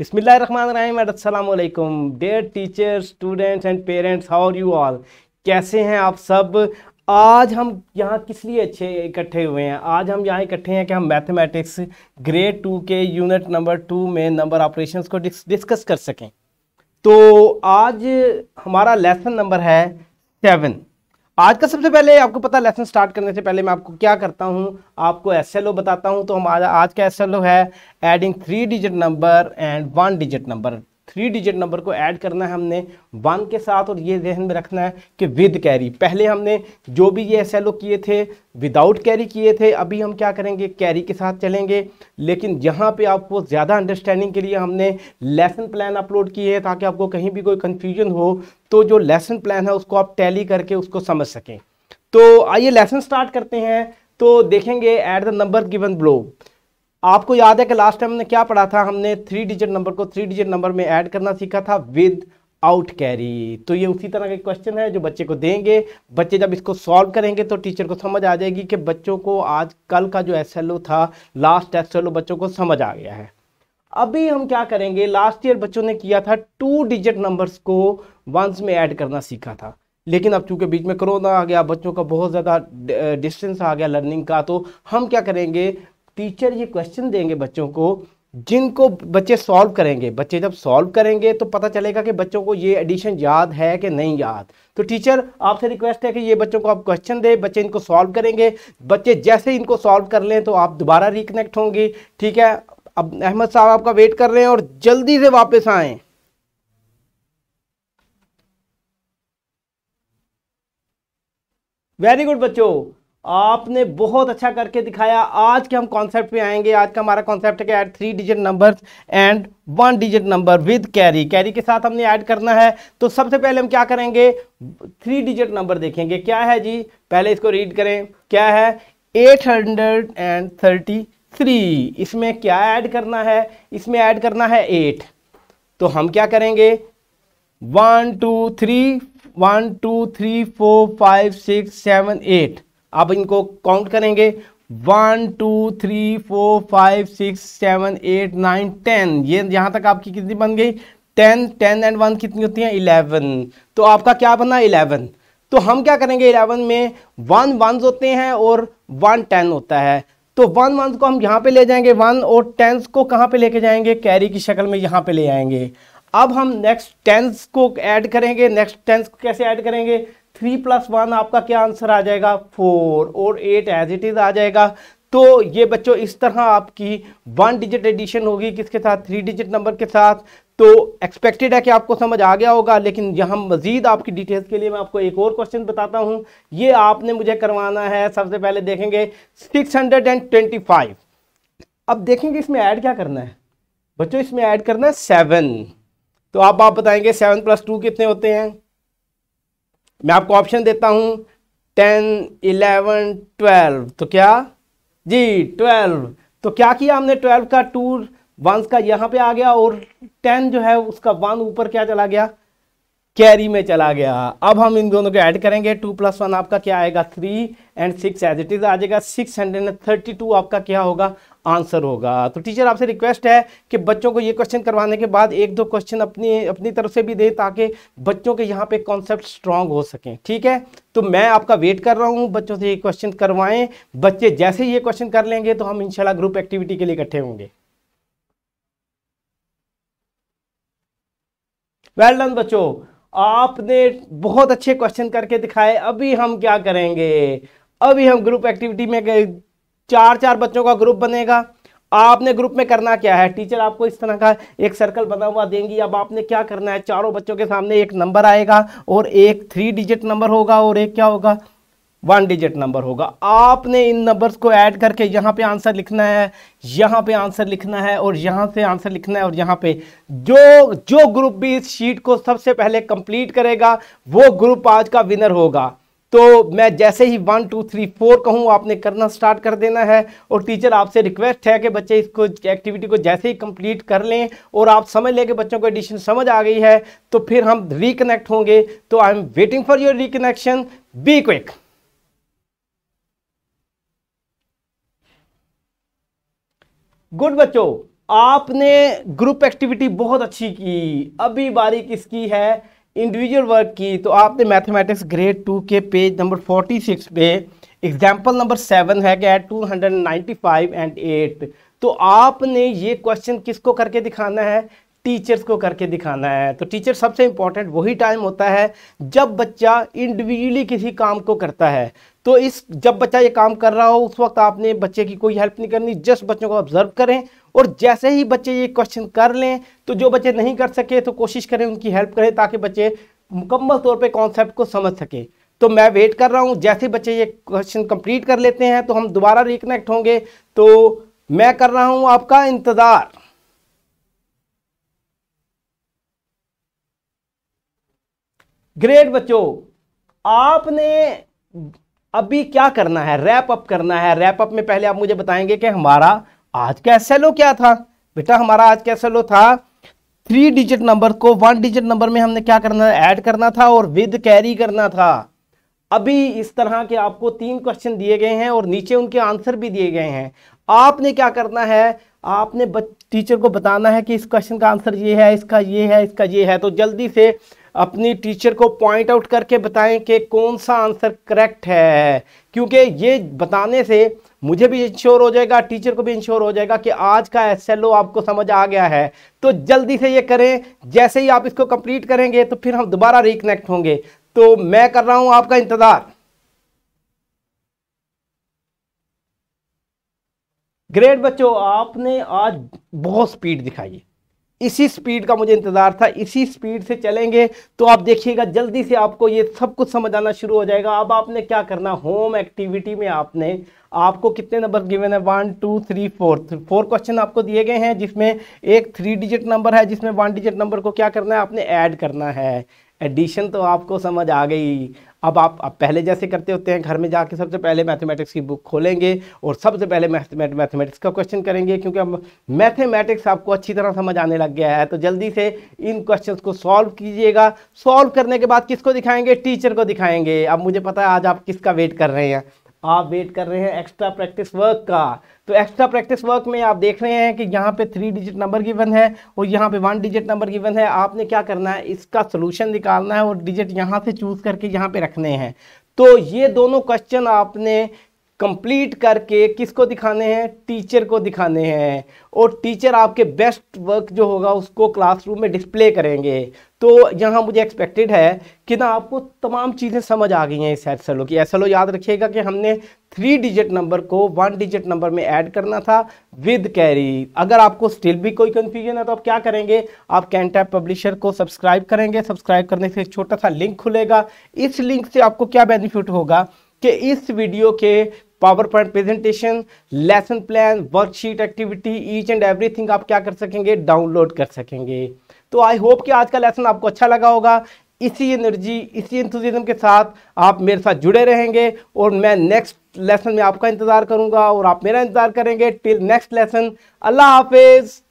बिसमीम dear teachers students and parents how are you all कैसे हैं आप सब आज हम यहाँ किस लिए अच्छे इकट्ठे हुए हैं आज हम यहाँ इकट्ठे हैं कि हम मैथमेटिक्स ग्रेड टू के यूनिट नंबर टू में नंबर ऑपरेशंस को डिस्कस कर सकें तो आज हमारा लेसन नंबर है सेवन आज का सबसे पहले आपको पता लेसन स्टार्ट करने से पहले मैं आपको क्या करता हूँ आपको एस बताता हूँ तो हमारा आज का एस है adding three digit number and one digit number three digit number को ऐड करना है हमने वन के साथ और ये जहन में रखना है कि विद कैरी पहले हमने जो भी ये एस किए थे विदाउट कैरी किए थे अभी हम क्या करेंगे कैरी के साथ चलेंगे लेकिन यहाँ पे आपको ज़्यादा अंडरस्टैंडिंग के लिए हमने लेसन प्लान अपलोड किए हैं ताकि आपको कहीं भी कोई कन्फ्यूजन हो तो जो लेसन प्लान है उसको आप टैली करके उसको समझ सकें तो आइए लेसन स्टार्ट करते हैं तो देखेंगे at the number given below आपको याद है कि लास्ट टाइम हमने क्या पढ़ा था हमने थ्री डिजिट नंबर को थ्री डिजिट नंबर में ऐड करना सीखा था विद आउट कैरी तो ये उसी तरह का क्वेश्चन है जो बच्चे को देंगे बच्चे जब इसको सॉल्व करेंगे तो टीचर को समझ आ जाएगी कि बच्चों को आज कल का जो एस था लास्ट एस बच्चों को समझ आ गया है अभी हम क्या करेंगे लास्ट ईयर बच्चों ने किया था टू डिजिट नंबर्स को वंस में ऐड करना सीखा था लेकिन अब चूंकि बीच में कोरोना आ गया बच्चों का बहुत ज़्यादा डिस्टेंस आ गया लर्निंग का तो हम क्या करेंगे टीचर ये क्वेश्चन देंगे बच्चों को जिनको बच्चे सॉल्व करेंगे बच्चे जब सॉल्व करेंगे तो पता चलेगा कि बच्चों को ये एडिशन याद है कि नहीं याद तो टीचर आपसे रिक्वेस्ट है कि ये बच्चों को आप क्वेश्चन दें बच्चे इनको सॉल्व करेंगे बच्चे जैसे इनको सॉल्व कर लें तो आप दोबारा रिकनेक्ट होंगे ठीक है अब अहमद साहब आपका वेट कर रहे हैं और जल्दी से वापस आए वेरी गुड बच्चों आपने बहुत अच्छा करके दिखाया आज के हम कॉन्सेप्ट पे आएंगे आज का हमारा कॉन्सेप्ट है कि add three digit numbers and one digit number with carry carry के साथ हमने ऐड करना है तो सबसे पहले हम क्या करेंगे थ्री डिजिट नंबर देखेंगे क्या है जी पहले इसको रीड करें क्या है eight hundred and thirty three इसमें क्या ऐड करना है इसमें ऐड करना है एट तो हम क्या करेंगे one two three one two three four five six seven eight आप इनको काउंट करेंगे one two three four five six seven eight nine ten ये यहाँ तक आपकी कितनी बन गई टेन टेन एंड वन कितनी होती है इलेवन तो आपका क्या बना इलेवन तो हम क्या करेंगे इलेवन में वन वंस होते हैं और वन टेन होता है तो वन वन को हम यहाँ पे ले जाएंगे वन और टेंस को कहाँ पे लेके जाएंगे कैरी की शक्ल में यहाँ पे ले आएंगे अब हम नेक्स्ट टेंस को ऐड करेंगे नेक्स्ट टेंस को कैसे ऐड करेंगे थ्री प्लस वन आपका क्या आंसर आ जाएगा फोर और एट एज इट इज़ आ जाएगा तो ये बच्चों इस तरह आपकी वन डिजिट एडिशन होगी किसके साथ थ्री डिजिट नंबर के साथ तो एक्सपेक्टेड है कि आपको समझ आ गया होगा लेकिन यहाँ मजीद आपकी डिटेल्स के लिए मैं आपको एक और क्वेश्चन बताता हूँ ये आपने मुझे करवाना है सबसे पहले देखेंगे फाइव अब देखेंगे इसमें ऐड क्या करना है बच्चों इसमें ऐड करना है सेवन तो आप आप बताएंगे सेवन प्लस टू कितने होते हैं मैं आपको ऑप्शन देता हूँ टेन इलेवन ट्वेल्व तो क्या जी ट्वेल्व तो क्या किया हमने ट्वेल्व का टू वंस का यहाँ पे आ गया और टेन जो है उसका वन ऊपर क्या चला गया कैरी में चला गया अब हम इन दोनों को ऐड करेंगे टू प्लस वन आपका क्या आएगा three and six as it is आ जाएगा six hundred and thirty two आपका क्या होगा आंसर होगा तो टीचर आपसे रिक्वेस्ट है कि बच्चों को ये क्वेश्चन करवाने के बाद एक दो क्वेश्चन अपनी अपनी तरफ से भी दें ताकि बच्चों के यहाँ पे कॉन्सेप्ट स्ट्रांग हो सकें ठीक है तो मैं आपका वेट कर रहा हूँ बच्चों से ये क्वेश्चन करवाएं बच्चे जैसे ये क्वेश्चन कर लेंगे तो हम इनशाला ग्रुप एक्टिविटी के लिए इकट्ठे होंगे वेल डन बच्चों आपने बहुत अच्छे क्वेश्चन करके दिखाए अभी हम क्या करेंगे अभी हम ग्रुप एक्टिविटी में चार चार बच्चों का ग्रुप बनेगा आपने ग्रुप में करना क्या है टीचर आपको इस तरह का एक सर्कल बना हुआ देंगी अब आपने क्या करना है चारों बच्चों के सामने एक नंबर आएगा और एक थ्री डिजिट नंबर होगा और एक क्या होगा वन डिजिट नंबर होगा आपने इन नंबर्स को ऐड करके यहाँ पे आंसर लिखना है यहाँ पे आंसर लिखना है और यहाँ से आंसर लिखना है और यहाँ पे जो जो ग्रुप भी इस शीट को सबसे पहले कंप्लीट करेगा वो ग्रुप आज का विनर होगा तो मैं जैसे ही वन टू थ्री फोर कहूँ आपने करना स्टार्ट कर देना है और टीचर आपसे रिक्वेस्ट है कि बच्चे इसको एक्टिविटी को जैसे ही कंप्लीट कर लें और आप समझ लें कि बच्चों को एडिशन समझ आ गई है तो फिर हम रिकनेक्ट होंगे तो I am waiting for your reconnection be quick good बच्चों आपने ग्रुप एक्टिविटी बहुत अच्छी की अभी बारी किसकी है इंडिविजुअल वर्क की तो आपने मैथमेटिक्स ग्रेड टू के पेज नंबर फोर्टी सिक्स पे एग्जाम्पल नंबर सेवन है क्या two hundred ninety five and eight तो आपने ये क्वेश्चन किसको करके दिखाना है टीचर्स को करके दिखाना है तो टीचर सबसे इम्पॉर्टेंट वही टाइम होता है जब बच्चा इंडिविजुअली किसी काम को करता है तो इस जब बच्चा ये काम कर रहा हो उस वक्त आपने बच्चे की कोई हेल्प नहीं करनी जस्ट बच्चों को ऑब्जर्व करें और जैसे ही बच्चे ये क्वेश्चन कर लें तो जो बच्चे नहीं कर सके तो कोशिश करें उनकी हेल्प करें ताकि बच्चे मुकम्मल तौर पर कॉन्सेप्ट को समझ सकें तो मैं वेट कर रहा हूँ जैसे बच्चे ये क्वेश्चन कंप्लीट कर लेते हैं तो हम दोबारा रिकनेक्ट होंगे तो मैं कर रहा हूँ आपका इंतज़ार ग्रेट बच्चों आपने अभी क्या करना है रैप अप करना है रैप अप में पहले आप मुझे बताएंगे कि हमारा आज का एस क्या था बेटा हमारा आज का एस था थ्री डिजिट नंबर को वन डिजिट नंबर में हमने क्या करना है ऐड करना था और विद कैरी करना था अभी इस तरह के आपको तीन क्वेश्चन दिए गए हैं और नीचे उनके आंसर भी दिए गए हैं आपने क्या करना है आपने टीचर को बताना है कि इस क्वेश्चन का आंसर ये है इसका ये है इसका ये है तो जल्दी से अपनी टीचर को पॉइंट आउट करके बताएं कि कौन सा आंसर करेक्ट है क्योंकि ये बताने से मुझे भी इंश्योर हो जाएगा टीचर को भी इंश्योर हो जाएगा कि आज का एस आपको समझ आ गया है तो जल्दी से ये करें जैसे ही आप इसको कंप्लीट करेंगे तो फिर हम दोबारा रिकनेक्ट होंगे तो मैं कर रहा हूँ आपका इंतज़ार ग्रेट बच्चों आपने आज बहुत स्पीड दिखाई इसी स्पीड का मुझे इंतज़ार था इसी स्पीड से चलेंगे तो आप देखिएगा जल्दी से आपको ये सब कुछ समझ आना शुरू हो जाएगा अब आपने क्या करना होम एक्टिविटी में आपने आपको कितने नंबर गिवन है one two three four four question आपको दिए गए हैं जिसमें एक थ्री डिजिट नंबर है जिसमें वन डिजिट नंबर को क्या करना है आपने ऐड करना है एडिशन तो आपको समझ आ गई अब आप अब पहले जैसे करते होते हैं घर में जाके सबसे पहले मैथमेटिक्स की बुक खोलेंगे और सबसे पहले मैथमेटिक्स का क्वेश्चन करेंगे क्योंकि अब मैथमेटिक्स आपको अच्छी तरह समझ आने लग गया है तो जल्दी से इन क्वेश्चन को सॉल्व कीजिएगा सॉल्व करने के बाद किसको दिखाएंगे टीचर को दिखाएंगे अब मुझे पता है आज आप किसका वेट कर रहे हैं आप वेट कर रहे हैं एक्स्ट्रा प्रैक्टिस वर्क का तो एक्स्ट्रा प्रैक्टिस वर्क में आप देख रहे हैं कि यहाँ पे थ्री डिजिट नंबर गिवन है और यहाँ पे वन डिजिट नंबर गिवन है आपने क्या करना है इसका सोल्यूशन निकालना है और डिजिट यहाँ से चूज़ करके यहाँ पे रखने हैं तो ये दोनों क्वेश्चन आपने कंप्लीट करके किसको दिखाने हैं टीचर को दिखाने हैं और टीचर आपके बेस्ट वर्क जो होगा उसको क्लासरूम में डिस्प्ले करेंगे तो यहाँ मुझे एक्सपेक्टेड है कि ना आपको तमाम चीज़ें समझ आ गई हैं इस एस की एस याद रखिएगा कि हमने थ्री डिजिट नंबर को वन डिजिट नंबर में ऐड करना था विद कैरी अगर आपको स्टिल भी कोई कन्फ्यूजन है तो आप क्या करेंगे आप कैन पब्लिशर को सब्सक्राइब करेंगे सब्सक्राइब करने से एक छोटा सा लिंक खुलेगा इस लिंक से आपको क्या बेनिफिट होगा कि इस वीडियो के PowerPoint presentation lesson plan worksheet activity each and everything आप क्या कर सकेंगे डाउनलोड कर सकेंगे तो आई होप कि आज का लेसन आपको अच्छा लगा होगा इसी एनर्जी इसी इंथुजम के साथ आप मेरे साथ जुड़े रहेंगे और मैं नेक्स्ट लेसन में आपका इंतज़ार करूंगा और आप मेरा इंतज़ार करेंगे टिल नेक्स्ट लेसन अल्लाह हाफिज़